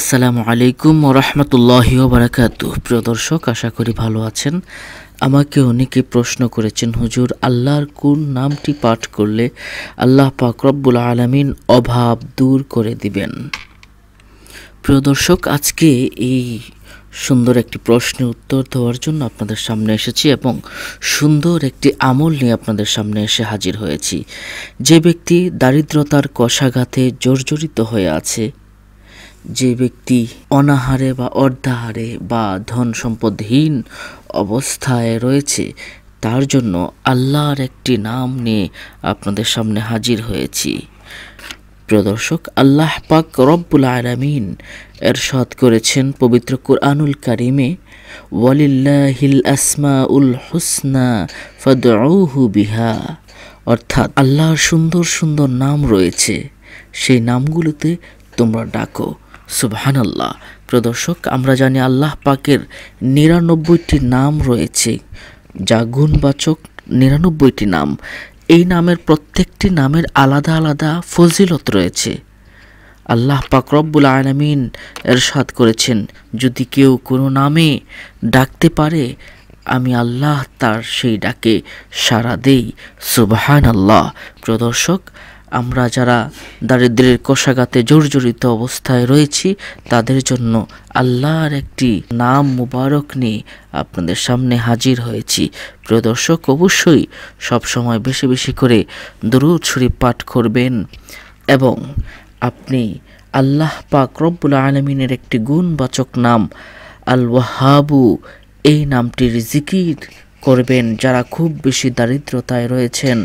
আসসালামু আলাইকুম রহমতুল্লাহি বারাকাত প্রিয় দর্শক আশা করি ভালো আছেন আমাকে অনেকে প্রশ্ন করেছেন হুজুর আল্লাহর কোন নামটি পাঠ করলে আল্লাহ পাক রব্বুল আলমিন অভাব দূর করে দিবেন প্রিয় দর্শক আজকে এই সুন্দর একটি প্রশ্নের উত্তর দেওয়ার জন্য আপনাদের সামনে এসেছি এবং সুন্দর একটি আমল নিয়ে আপনাদের সামনে এসে হাজির হয়েছি যে ব্যক্তি দারিদ্রতার কষাঘাতে জর্জরিত হয়ে আছে যে ব্যক্তি অনাহারে বা অর্ধাহারে বা ধন সম্পদহীন অবস্থায় রয়েছে তার জন্য আল্লাহর একটি নাম নিয়ে আপনাদের সামনে হাজির হয়েছি প্রদর্শক আল্লাহ পাক রব্বুল এর সৎ করেছেন পবিত্র কুরআনুল কারিমে ওয়ালিল্লাহিল আসমা উল হুসনা ফদু বিহা অর্থাৎ আল্লাহর সুন্দর সুন্দর নাম রয়েছে সেই নামগুলোতে তোমরা ডাকো আল্লাহ প্রদর্শক আমরা জানি আল্লাহ পাকের নিরানব্বইটি নাম রয়েছে যা গুণবাচক নিরানব্বইটি নাম এই নামের প্রত্যেকটি নামের আলাদা আলাদা ফজিলত রয়েছে আল্লাহ পাক রব্বুল আলমিন এরশাদ করেছেন যদি কেউ কোনো নামে ডাকতে পারে আমি আল্লাহ তার সেই ডাকে সাড়া দেই সুবহান আল্লাহ প্রদর্শক আমরা যারা দারিদ্রের কোষাগাতে জর্জরিত অবস্থায় রয়েছি তাদের জন্য আল্লাহর একটি নাম মুবারক নিয়ে আপনাদের সামনে হাজির হয়েছি প্রিয় দর্শক অবশ্যই সবসময় বেশি বেশি করে দরুদ শরীফ পাঠ করবেন এবং আপনি আল্লাহ পাক রব্বুল আলমিনের একটি গুণবাচক নাম আল ওয়াহাবু এই নামটির জিকির করবেন যারা খুব বেশি দারিদ্রতায় রয়েছেন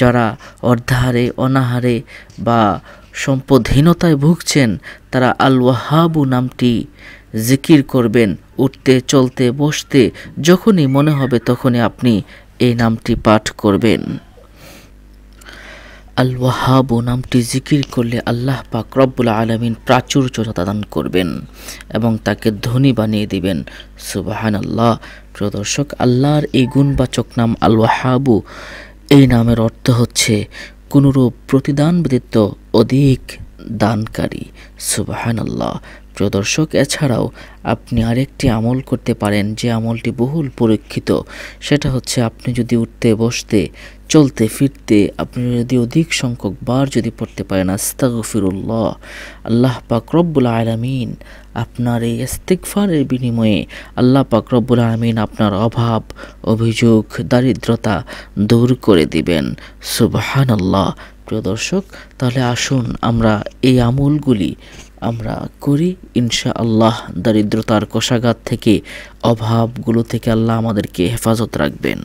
যারা অর্ধাহারে অনাহারে বা সম্পদহীনতায় ভুগছেন তারা আল ওয়াহাবু নামটি জিকির করবেন উঠতে চলতে বসতে যখনই মনে হবে তখনই আপনি এই নামটি পাঠ করবেন আল ওয়াহাবু নামটি জিকির করলে আল্লাহ পাক রব্বুল আলমিন প্রাচুর্য দান করবেন এবং তাকে ধনী বানিয়ে দিবেন সুবাহান আল্লাহ প্রদর্শক আল্লাহর এই গুণবাচক নাম আল ওয়াহাবু এই নামের অর্থ হচ্ছে কোনরূপ প্রতিদান ব্যতীত অধিক দানকারী আল্লাহ প্রদর্শক এছাড়াও আপনি আরেকটি আমল করতে পারেন যে আমলটি বহুল পরীক্ষিত সেটা হচ্ছে আপনি যদি উঠতে বসতে চলতে ফিরতে আপনি যদি অধিক সংখ্যক বার যদি পড়তে পারেন আস্তাগফিরুল্লাহ আল্লাহ পাকরবুল রব্বুল আলামিন আপনার এই ইস্তিকফারের বিনিময়ে আল্লাহ পাকরবুল আলমিন আপনার অভাব অভিযোগ দারিদ্রতা দূর করে দিবেন সুবহানাল্লাহ প্রিয় দর্শক তাহলে আসুন আমরা এই আমলগুলি আমরা করি ইনশা আল্লাহ দারিদ্রতার কষাঘাত থেকে অভাবগুলো থেকে আল্লাহ আমাদেরকে হেফাজত রাখবেন